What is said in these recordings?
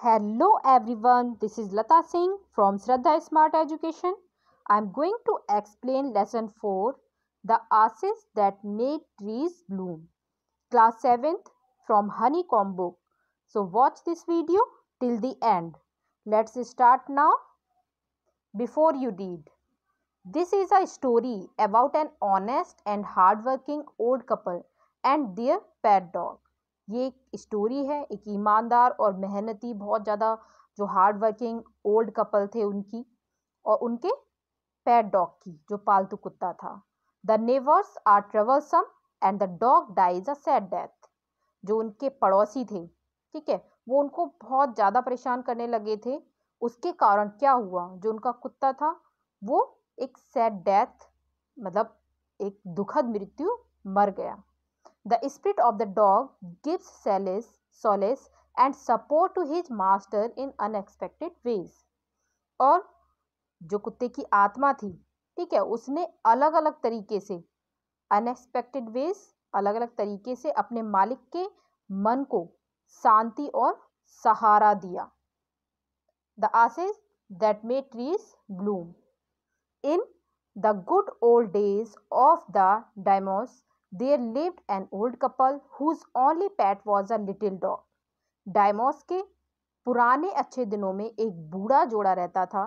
Hello everyone, this is Lata Singh from Sraddha Smart Education. I am going to explain lesson 4 The Ashes that Make Trees Bloom, class 7th from Honeycomb book. So, watch this video till the end. Let's start now. Before you read, this is a story about an honest and hardworking old couple and their pet dog. ये एक story है एक ईमानदार और मेहनती बहुत ज़्यादा जो हार्ड वर्किंग ओल्ड कपल थे उनकी और उनके पैट डॉग की जो पालतू कुत्ता था the neighbours are troublesome and the dog dies a sad death जो उनके पड़ोसी थे ठीक है वो उनको बहुत ज़्यादा परेशान करने लगे थे उसके कारण क्या हुआ जो उनका कुत्ता था वो एक सैड डेथ मतलब एक दुखद मृत्यु मर गया The spirit of the dog gives solace, solace and support to his master in unexpected ways. और जो कुत्ते की आत्मा थी ठीक है उसने अलग अलग तरीके से अनएक्सपेक्टेड वेज अलग अलग तरीके से अपने मालिक के मन को शांति और सहारा दिया the ages that may trees bloom in the good old days of the daimyos There lived an old couple whose only pet was a little dog. Daimyos के पुराने अच्छे दिनों में एक बूढ़ा जोड़ा रहता था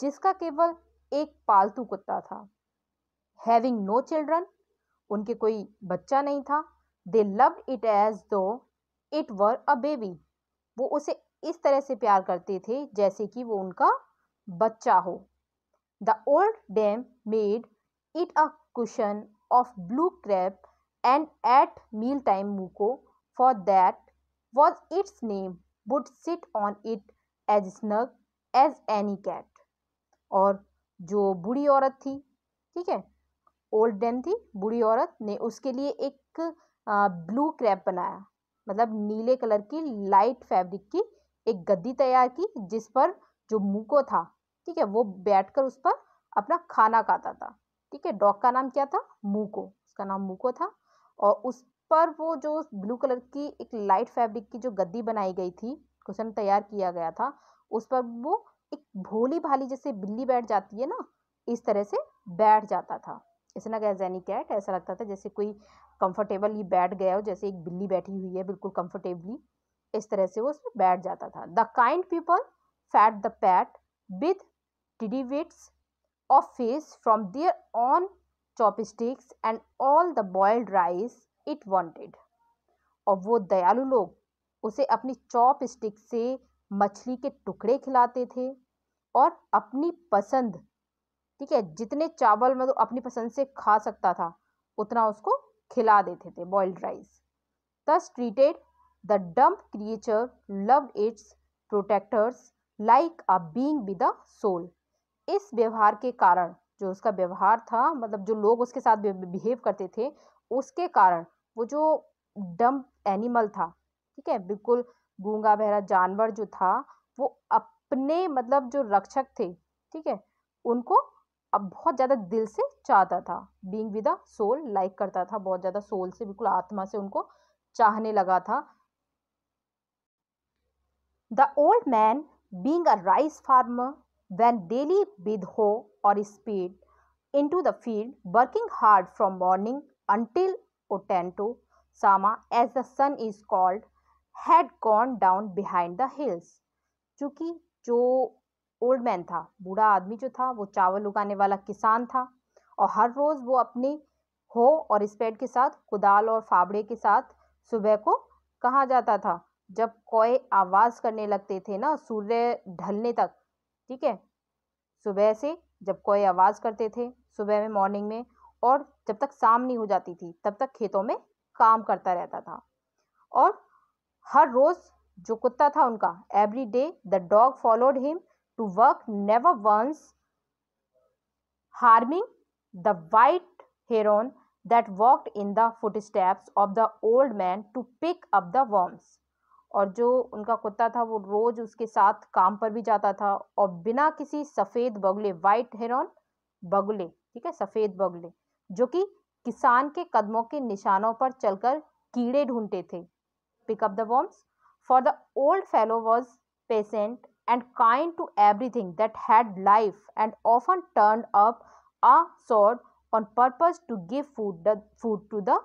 जिसका केवल एक पालतू कुत्ता था हैविंग नो चिल्ड्रन उनके कोई बच्चा नहीं था they love it as though it were a baby वो उसे इस तरह से प्यार करते थे जैसे कि वो उनका बच्चा हो the old dame made it a cushion of blue crab and at mealtime Muko, for that was its name, would sit on it as snug as any cat. और जो बूढ़ी औरत थी ठीक है ओल्ड डेन थी बूढ़ी औरत ने उसके लिए एक ब्लू क्रैप बनाया मतलब नीले कलर की लाइट फैब्रिक की एक गद्दी तैयार की जिस पर जो मुको था ठीक है वो बैठकर उस पर अपना खाना खाता था ठीक है डॉग का नाम क्या था मूको उसका नाम मूको था और उस पर वो जो ब्लू कलर की एक लाइट फैब्रिक की जो गद्दी बनाई गई थी क्वेश्चन तैयार किया गया था उस पर वो एक भोली भाली जैसे बिल्ली बैठ जाती है ना इस तरह से बैठ जाता था ऐसे ना गया कैट ऐसा लगता था जैसे कोई कंफर्टेबल ही बैठ गया हो जैसे एक बिल्ली बैठी हुई है बिल्कुल कंफर्टेबली इस तरह से वो उसमें बैठ जाता था the kind people fed the pet with tidbits office from their own chopsticks and all the boiled rice it wanted और वो दयालु लोग उसे अपनी चॉप स्टिक से मछली के टुकड़े खिलाते थे और अपनी पसंद ठीक है जितने चावल में तो अपनी पसंद से खा सकता था उतना उसको खिला देते थे boiled rice thus treated the dumb creature love its protectors like a being with a soul इस व्यवहार के कारण जो उसका व्यवहार था मतलब जो लोग उसके साथ बिहेव करते थे उसके कारण वो जो डम एनिमल था ठीक है बिल्कुल गूंगा बहरा जानवर जो था वो अपने मतलब जो रक्षक थे ठीक है उनको अब बहुत ज़्यादा दिल से चाहता था बींग विद सोल लाइक करता था बहुत ज़्यादा सोल से बिल्कुल आत्मा से उनको चाहने लगा था the old man being a rice farmer when daily with hoe or speed into the field, working hard from morning until Otento Sama, as the sun is called, had gone down behind the hills. चूँकि jo old man था बूढ़ा आदमी जो था वो चावल उगाने वाला किसान था और हर रोज़ वो अपने हो और स्पेड के साथ कुदाल और फावड़े के साथ सुबह को कहाँ जाता था जब कोए आवाज़ करने लगते थे ना सूर्य ढलने तक ठीक है सुबह से जब कोई आवाज़ करते थे सुबह में मॉर्निंग में और जब तक शाम नहीं हो जाती थी तब तक खेतों में काम करता रहता था और हर रोज़ जो कुत्ता था उनका every day the dog followed him to work never once the white heron that that in the footsteps of the old man to pick up the worms और जो उनका कुत्ता था वो रोज उसके साथ काम पर भी जाता था और बिना किसी सफ़ेद बगले वाइट हेरॉन बगले ठीक है सफ़ेद बगले जो कि किसान के कदमों के निशानों पर चलकर कीड़े ढूंढते थे pick up the bombs for the old fellow was patient and kind to everything that had life and often turned up a sword on purpose to give food, the, food to the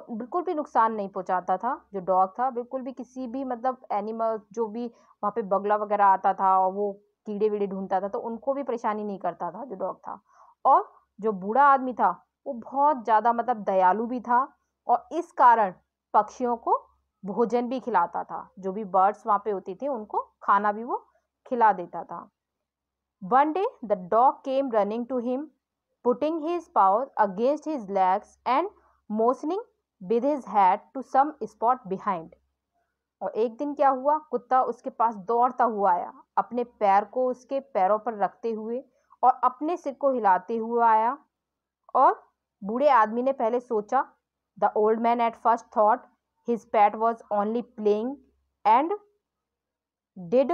को बिल्कुल भी नुकसान नहीं पहुंचाता था जो dog था बिल्कुल भी किसी भी मतलब एनिमल जो भी वहाँ पे बगला वगैरह आता था और वो कीड़े वीड़े ढूंढता था तो उनको भी परेशानी नहीं करता था जो डॉग था और जो बूढ़ा आदमी था वो बहुत ज़्यादा मतलब दयालु भी था और इस कारण पक्षियों को भोजन भी खिलाता था जो भी बर्ड्स वहाँ पे होती थी उनको खाना भी वो खिला देता था one day the dog came running to him putting his power against his legs and motioning with his head to some spot behind और एक दिन क्या हुआ कुत्ता उसके पास दौड़ता हुआ आया अपने पैर को उसके पैरों पर रखते हुए और अपने सिर को हिलाते हुए आया और बूढ़े आदमी ने पहले सोचा the old man at first thought his pet was only playing and did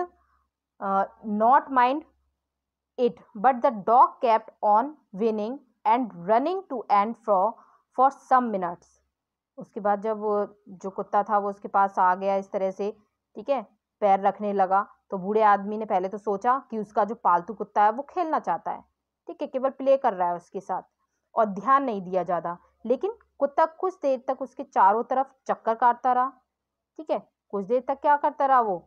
not mind it but the dog kept on whining and running to and fro for some minutes उसके बाद जब वो जो कुत्ता था वो उसके पास आ गया इस तरह से ठीक है पैर रखने लगा तो बूढ़े आदमी ने पहले तो सोचा कि उसका जो पालतू कुत्ता है वो खेलना चाहता है ठीक है केवल प्ले कर रहा है उसके साथ और ध्यान नहीं दिया ज़्यादा लेकिन कुत्ता कुछ देर तक उसके चारों तरफ चक्कर काटता रहा ठीक है कुछ देर तक क्या करता रहा वो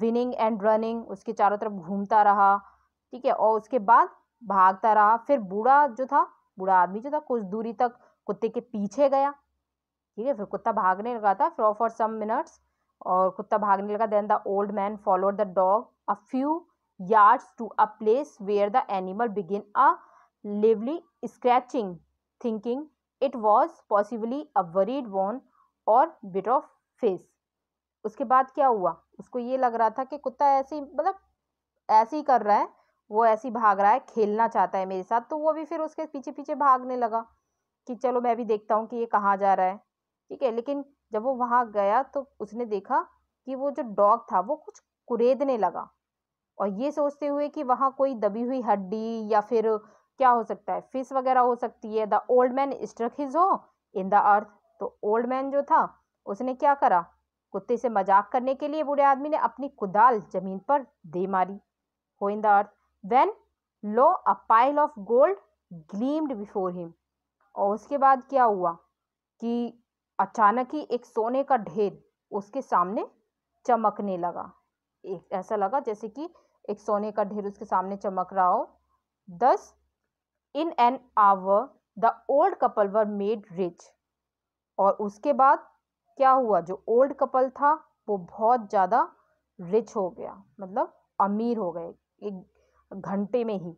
विनिंग एंड रनिंग उसके चारों तरफ घूमता रहा ठीक है और उसके बाद भागता रहा फिर बूढ़ा जो था बूढ़ा आदमी जो था कुछ दूरी तक कुत्ते के पीछे गया ठीक है फिर कुत्ता भागने लगा था फ्रॉ फॉर सम मिनट्स और कुत्ता भागने लगा then the old man followed the dog a few yards to a place where the animal begin a lively scratching thinking it was possibly a buried bone or bit of fish उसके बाद क्या हुआ उसको ये लग रहा था कि कुत्ता ऐसे मतलब ऐसे ही कर रहा है वो ऐसे ही भाग रहा है खेलना चाहता है मेरे साथ तो वो भी फिर उसके पीछे पीछे भागने लगा कि चलो मैं भी देखता हूँ कि ये कहाँ जा रहा है ठीक है लेकिन जब वो वहां गया तो उसने देखा कि वो जो डॉग था वो कुछ कुरेदने लगा और ये सोचते हुए कि वहां कोई दबी हुई हड्डी या फिर क्या हो सकता है फिश वगैरह हो सकती है the old man struck his hoe in the अर्थ तो ओल्ड मैन जो था उसने क्या करा कुत्ते से मजाक करने के लिए बूढ़े आदमी ने अपनी कुदाल जमीन पर दे मारी hoe in the earth then lo a pile of gold gleamed before him और उसके बाद क्या हुआ कि अचानक ही एक सोने का ढेर उसके सामने चमकने लगा एक ऐसा लगा जैसे कि एक सोने का ढेर उसके सामने चमक रहा हो thus in an hour the old couple were made rich और उसके बाद क्या हुआ जो ओल्ड कपल था वो बहुत ज़्यादा रिच हो गया मतलब अमीर हो गए एक घंटे में ही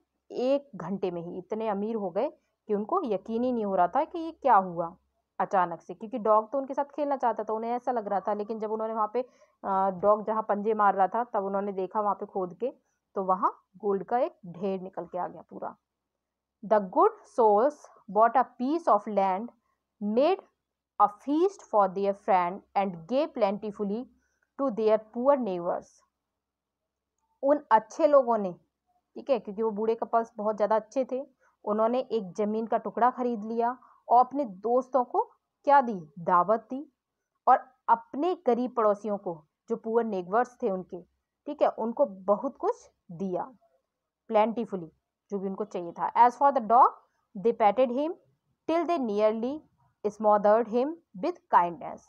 एक घंटे में ही इतने अमीर हो गए कि उनको यकीन ही नहीं हो रहा था कि ये क्या हुआ अचानक से क्योंकि डॉग तो उनके साथ खेलना चाहता था उन्हें ऐसा लग रहा था लेकिन जब उन्होंने वहाँ पे डॉग जहाँ पंजे मार रहा था तब उन्होंने देखा वहाँ पे खोद के तो वहाँ गोल्ड का एक ढेर निकल के आ गया पूरा the good souls bought a piece of land made a feast for their friend and gave plentifully to their poor neighbours उन अच्छे लोगों ने ठीक है क्योंकि वो बूढ़े कपल्स बहुत ज़्यादा अच्छे थे उन्होंने एक ज़मीन का टुकड़ा खरीद लिया और अपने दोस्तों को क्या दी दावत दी और अपने गरीब पड़ोसियों को जो पुअर नेगवर्स थे उनके ठीक है उनको बहुत कुछ दिया प्लेंटीफुली जो भी उनको चाहिए था as for the dog they petted him till they nearly smothered him with kindness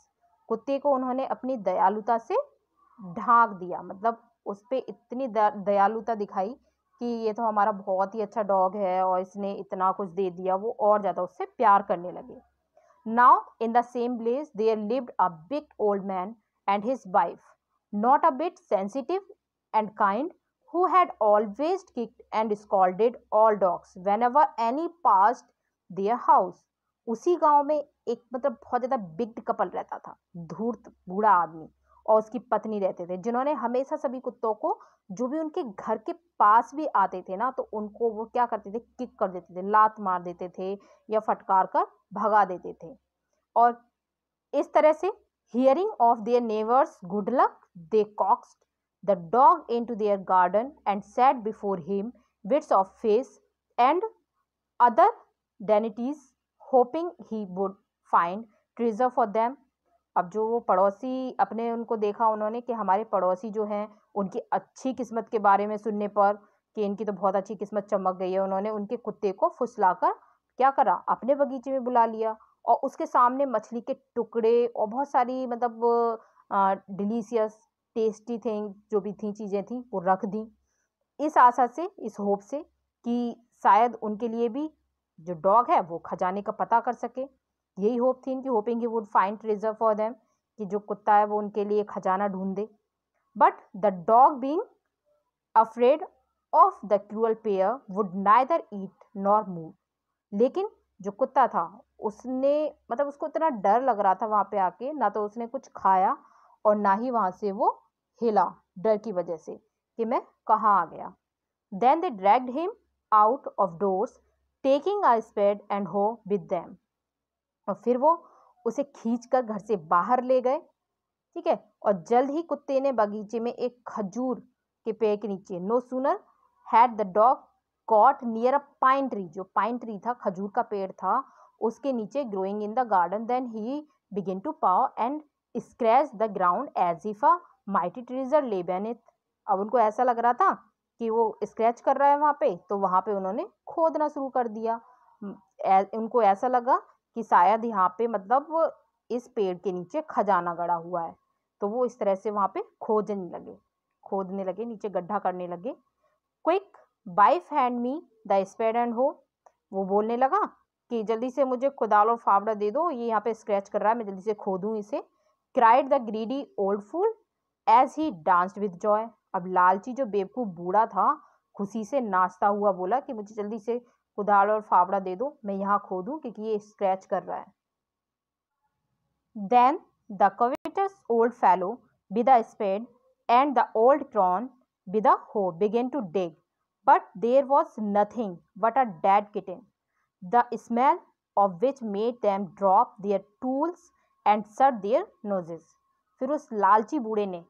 कुत्ते को उन्होंने अपनी दयालुता से ढांक दिया मतलब उस पर इतनी दयालुता दिखाई कि ये तो हमारा बहुत ही अच्छा डॉग है और इसने इतना कुछ दे दिया वो और ज़्यादा उससे प्यार करने लगे now in the same place there lived a big old man and his wife not a bit sensitive and kind who had always kicked and scolded all dogs whenever any passed their house उसी गांव में एक मतलब बहुत ज़्यादा बिग्ड couple रहता था धूर्त बूढ़ा आदमी और उसकी पत्नी रहते थे जिन्होंने हमेशा सभी कुत्तों को जो भी उनके घर के पास भी आते थे ना तो उनको वो क्या करते थे किक कर देते थे लात मार देते थे या फटकार कर भगा देते थे और इस तरह से hearing of their neighbours good luck they coaxed the dog into their garden and set before him bits of fish and other dainties hoping he would find treasure for them अब जो वो पड़ोसी अपने उनको देखा उन्होंने कि हमारे पड़ोसी जो हैं उनकी अच्छी किस्मत के बारे में सुनने पर कि इनकी तो बहुत अच्छी किस्मत चमक गई है उन्होंने उनके कुत्ते को फुसलाकर क्या करा अपने बगीचे में बुला लिया और उसके सामने मछली के टुकड़े और बहुत सारी मतलब डिलीशियस टेस्टी थिंग जो भी थी चीज़ें थी वो रख दी इस आशा से इस होप से कि शायद उनके लिए भी जो डॉग है वो खजाने का पता कर सके यही होप थी इनकी hoping he would find treasure for them कि जो कुत्ता है वो उनके लिए खजाना ढूंढ दे but the dog being afraid of the cruel pair would neither eat nor move लेकिन जो कुत्ता था उसने मतलब उसको इतना डर लग रहा था वहाँ पे आके ना तो उसने कुछ खाया और ना ही वहाँ से वो हिला डर की वजह से कि मैं कहाँ आ गया then they dragged him out of doors taking a spade and hoe with them और फिर वो उसे खींच कर घर से बाहर ले गए ठीक है और जल्द ही कुत्ते ने बगीचे में एक खजूर के पेड़ के नीचे no sooner had the dog got near a pine tree जो पाइन ट्री था खजूर का पेड़ था उसके नीचे growing in the garden then he begin to paw and scratch the ground as if a mighty treasure lay beneath अब उनको ऐसा लग रहा था कि वो स्क्रैच कर रहा है वहाँ पे तो वहाँ पे उन्होंने खोदना शुरू कर दिया उनको ऐसा लगा कि शायद यहाँ पे मतलब इस पेड़ के नीचे खजाना गड़ा हुआ है तो वो इस तरह से वहाँ पे खोजने लगे खोदने लगे नीचे गड्ढा करने लगे quick wife hand me the spade and hoe वो बोलने लगा कि जल्दी से मुझे कुदाल और फावड़ा दे दो ये यहाँ पे स्क्रैच कर रहा है मैं जल्दी से खोदूँ इसे cried the greedy old fool as he danced with joy अब लालची जो बेवकूफ़ बूढ़ा था खुशी से नाचता हुआ बोला कि मुझे जल्दी से कुदाल और फावड़ा दे दो मैं यहाँ खोदू क्योंकि ये स्क्रैच कर रहा है then the covetous old fellow with spade and the old crone with a hoe began to dig but there was nothing but a dead kitten the smell of which made them drop their tools and shut their noses फिर उस लालची बूढ़े ने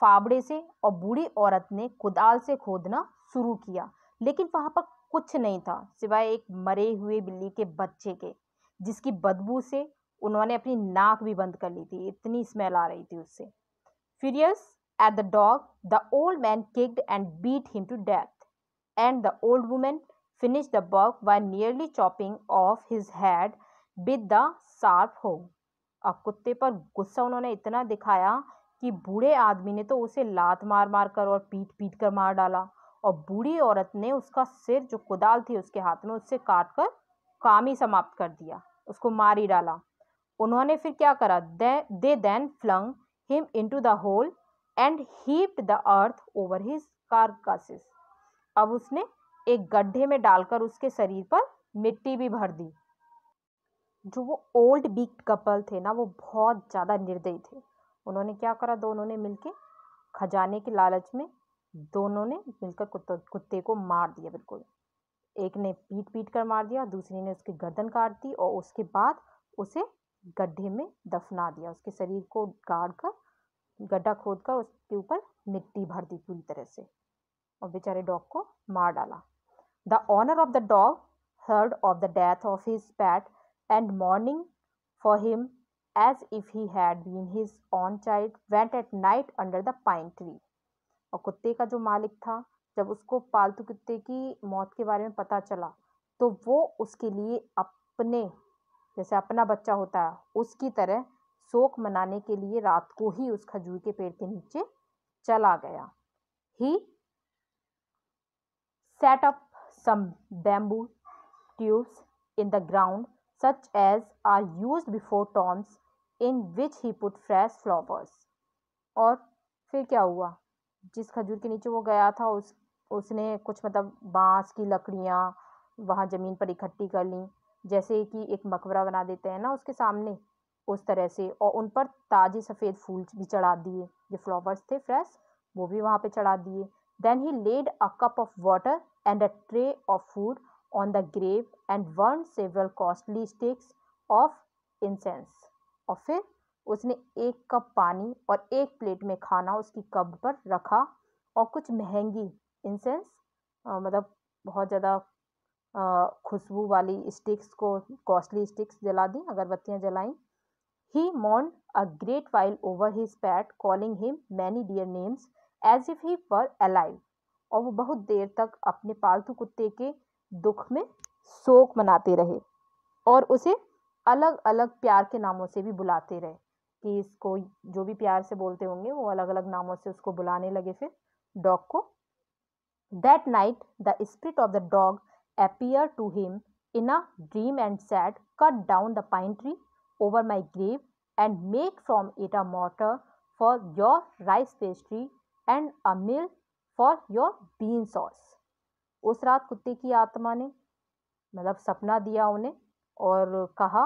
फावड़े से और बूढ़ी औरत ने कुदाल से खोदना शुरू किया लेकिन वहां पर कुछ नहीं था सिवाय एक मरे हुए बिल्ली के बच्चे के जिसकी बदबू से उन्होंने अपनी नाक भी बंद कर ली थी इतनी स्मेल आ रही थी उससे furious at the dog the old man kicked and beat him to death and the old woman finish the work by nearly chopping off his head with the sharp hoe अब कुत्ते पर गुस्सा उन्होंने इतना दिखाया कि बूढ़े आदमी ने तो उसे लात मार मार कर और पीट पीट कर मार डाला और बूढ़ी औरत ने उसका सिर जो कुदाल थी उसके हाथ में उससे काट कर काम ही समाप्त कर दिया उसको मार ही डाला उन्होंने फिर क्या करा they then flung him into the hole and heaped the earth over his carcass अब उसने एक गड्ढे में डालकर उसके शरीर पर मिट्टी भी भर दी जो वो ओल्ड बिग कपल थे ना वो बहुत ज़्यादा निर्दयी थे उन्होंने क्या करा दोनों ने मिलके खजाने के लालच में दोनों ने मिलकर कुत्ते को मार दिया बिल्कुल एक ने पीट पीट कर मार दिया दूसरी ने उसकी गर्दन काट दी और उसके बाद उसे गड्ढे में दफना दिया उसके शरीर को गाड़ कर गड्ढा खोद कर उसके ऊपर मिट्टी भर दी पूरी तरह से और बेचारे डॉग को मार डाला the owner of the dog heard of the death of his pet and mourning for him as if he had been his own child went at night under the pine tree और कुत्ते का जो मालिक था जब उसको पालतू कुत्ते की मौत के बारे में पता चला तो वो उसके लिए अपने जैसे अपना बच्चा होता है उसकी तरह शोक मनाने के लिए रात को ही उस खजूर के पेड़ के नीचे चला गया he set up some bamboo tubes in the ground such as are used before tombs in which he put fresh flowers और फिर क्या हुआ जिस खजूर के नीचे वो गया था उस उसने कुछ मतलब बांस की लकड़ियाँ वहाँ ज़मीन पर इकट्ठी कर ली जैसे कि एक मकबरा बना देते हैं ना उसके सामने उस तरह से और उन पर ताजे सफ़ेद फूल भी चढ़ा दिए जो फ्लावर्स थे फ्रेश वो भी वहाँ पे चढ़ा दिए then he laid a cup of water and a tray of food on the grave and burned several costly sticks of incense और फिर उसने एक कप पानी और एक प्लेट में खाना उसकी कब पर रखा और कुछ महंगी इंसेंस मतलब बहुत ज़्यादा खुशबू वाली स्टिक्स को कॉस्टली स्टिक्स जला दी अगरबत्तियाँ जलाई he mourned a great while over his pet calling him many dear names as if he were alive और वो बहुत देर तक अपने पालतू कुत्ते के दुख में शोक मनाते रहे और उसे अलग अलग प्यार के नामों से भी बुलाते रहे कि इसको जो भी प्यार से बोलते होंगे वो अलग अलग नामों से उसको बुलाने लगे फिर डॉग को that night the spirit of the dog appear to him in a dream and said cut down the pine tree over my grave and make from it a mortar for your rice pastry and a mill for your bean sauce उस रात कुत्ते की आत्मा ने मतलब सपना दिया उन्हें और कहा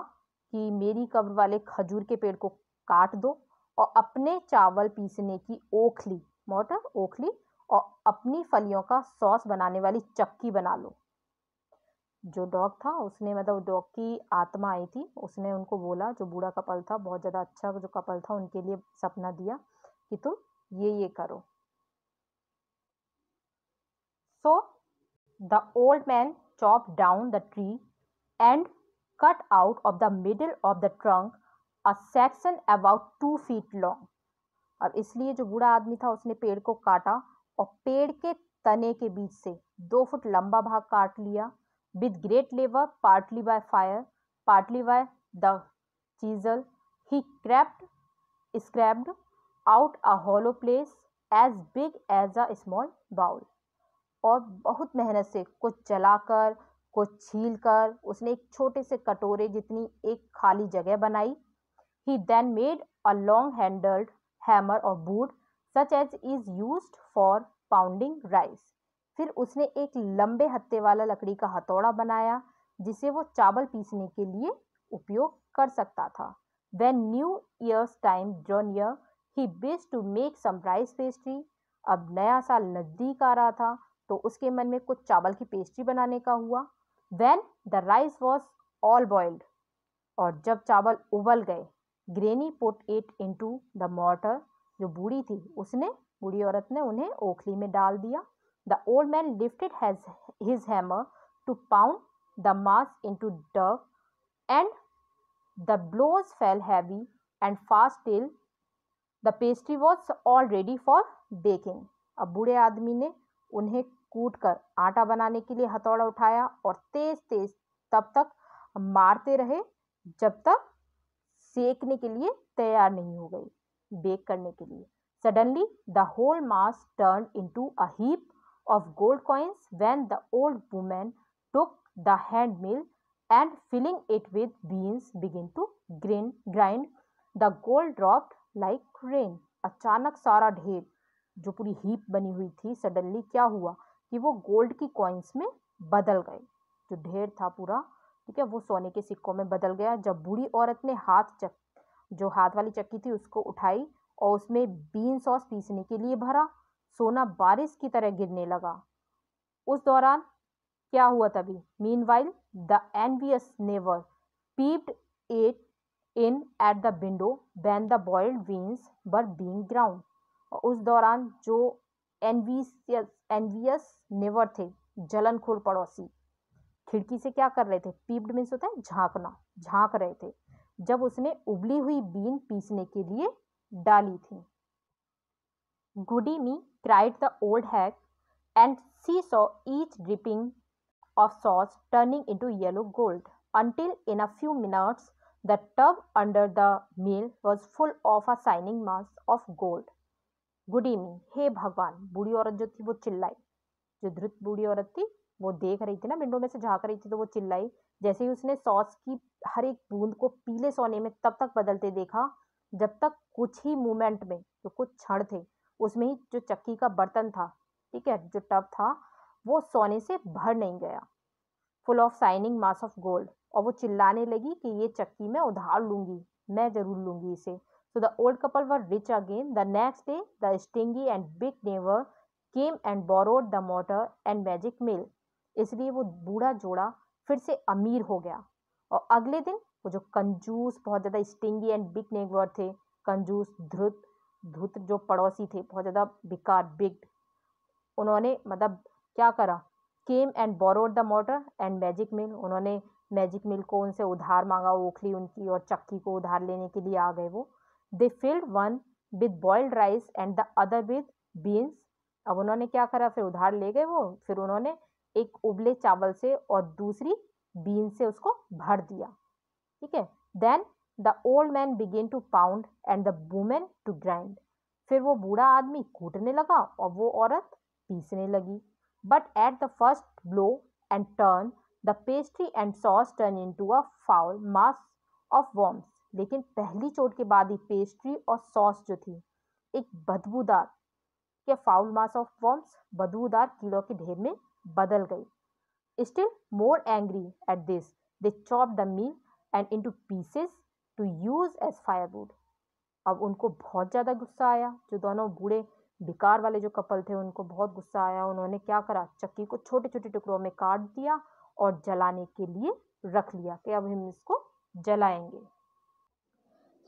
कि मेरी कब्र वाले खजूर के पेड़ को काट दो और अपने चावल पीसने की ओखली मोटर ओखली और अपनी फलियों का सॉस बनाने वाली चक्की बना लो जो डॉग था उसने मतलब डॉग की आत्मा आई थी उसने उनको बोला जो बूढ़ा कपल था बहुत ज़्यादा अच्छा जो कपल था उनके लिए सपना दिया कि तुम ये ये करो so the old man chop down the tree and cut out of the middle of the trunk a section about two feet long अब इसलिए जो बूढ़ा आदमी था उसने पेड़ को काटा और पेड़ के तने के बीच से दो फुट लंबा भाग काट लिया with great labour partly by fire partly by the chisel he scraped scraped out a hollow place as big as a small bowl और बहुत मेहनत से कुछ जलाकर कुछ छील कर उसने एक छोटे से कटोरे जितनी एक खाली जगह बनाई He then made a long handled hammer or boot such as is used for pounding rice. फिर उसने एक लंबे हत्ते वाला लकड़ी का हथौड़ा बनाया जिसे वो चावल पीसने के लिए उपयोग कर सकता था When New Year's time drew near, he wished to make some rice pastry. अब नया साल नज़दीक आ रहा था तो उसके मन में कुछ चावल की पेस्ट्री बनाने का हुआ When the rice was all boiled, और जब चावल उबल गए granny put it into the mortar जो बूढ़ी थी उसने बूढ़ी औरत ने उन्हें ओखली में डाल दिया the old man lifted has his hammer to pound the mass into dough and the blows fell heavy and fast till the pastry was all ready for baking अब बूढ़े आदमी ने उन्हें कूट कर आटा बनाने के लिए हथौड़ा उठाया और तेज तेज तब तक मारते रहे जब तक सेकने के लिए तैयार नहीं हो गई बेक करने के लिए suddenly the whole mass turn into a heap of gold coins when the old woman took the hand mill and filling it with beans begin to grind grind the gold dropped like rain अचानक सारा ढेर जो पूरी heap बनी हुई थी suddenly क्या हुआ कि वो गोल्ड की कॉइन्स में बदल गए जो ढेर था पूरा ठीक है वो सोने के सिक्कों में बदल गया जब बूढ़ी औरत ने हाथ चक जो हाथ वाली चक्की थी उसको उठाई और उसमें बीन सॉस पीसने के लिए भरा सोना बारिश की तरह गिरने लगा उस दौरान क्या हुआ तभी meanwhile the envious neighbour peeped at in at the window when the boiled beans were being ground और उस दौरान जो एनवीस एनवियस नेवर थे जलन जलनखोर पड़ोसी खिड़की से क्या कर रहे थे पीप्ड मीन्स होता है झांकना झांक रहे थे जब उसने उबली हुई बीन पीसने के लिए डाली थी goody me cried the old hag and she saw each dripping of sauce turning into yellow gold until in a few minutes the tub under the mill was full of a shining mass of gold good evening हे भगवान बूढ़ी औरत जो थी वो चिल्लाई जो धृत बूढ़ी औरत थी वो देख रही थी ना विंडो में से झाँक रही थी तो वो चिल्लाई जैसे ही उसने सॉस की हर एक बूंद को पीले सोने में तब तक बदलते देखा जब तक कुछ ही मोमेंट में जो कुछ क्षण थे उसमें ही जो चक्की का बर्तन था ठीक है जो टब था वो सोने से भर नहीं गया full of shining mass of gold और वो चिल्लाने लगी कि ये चक्की मैं उधार लूंगी मैं जरूर लूंगी इसे so the old couple were rich again the next day the stingy and big neighbour came and borrowed the mortar and magic mill इसलिए वो बूढ़ा जोड़ा फिर से अमीर हो गया और अगले दिन वो जो कंजूस बहुत ज़्यादा स्टिंगी एंड बिग नेगवर थे कंजूस ध्रुत धुत जो पड़ोसी थे बहुत ज़्यादा बेकार बिग उन्होंने मतलब क्या करा came and borrowed the mortar and magic mill उन्होंने मैजिक मिल को उनसे उधार मांगा ओखली उनकी और चक्की को उधार लेने के लिए आ गए वो they filled one with boiled rice and the other with beans अब उन्होंने क्या करा फिर उधार ले गए वो फिर उन्होंने एक उबले चावल से और दूसरी बीन से उसको भर दिया ठीक है then the old man began to pound and the woman to grind फिर वो बूढ़ा आदमी कूटने लगा और वो औरत पीसने लगी but at the first blow and turn the pastry and sauce turn into a foul mass of worms लेकिन पहली चोट के बाद ही पेस्ट्री और सॉस जो थी एक बदबूदार क्या फाउल मास ऑफ वॉम्स बदबूदार कीड़ों के ढेर में बदल गई still more angry at this they chop them and in two pieces to use as firewood अब उनको बहुत ज़्यादा गुस्सा आया जो दोनों बूढ़े बेकार वाले जो कपल थे उनको बहुत गुस्सा आया उन्होंने क्या करा चक्की को छोटे छोटे टुकड़ों में काट दिया और जलाने के लिए रख लिया कि अब हम इसको जलाएंगे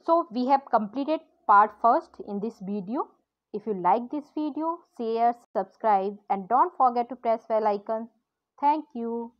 so we have completed part first in this video If you like this video, share, subscribe and don't forget to press bell icon. Thank you.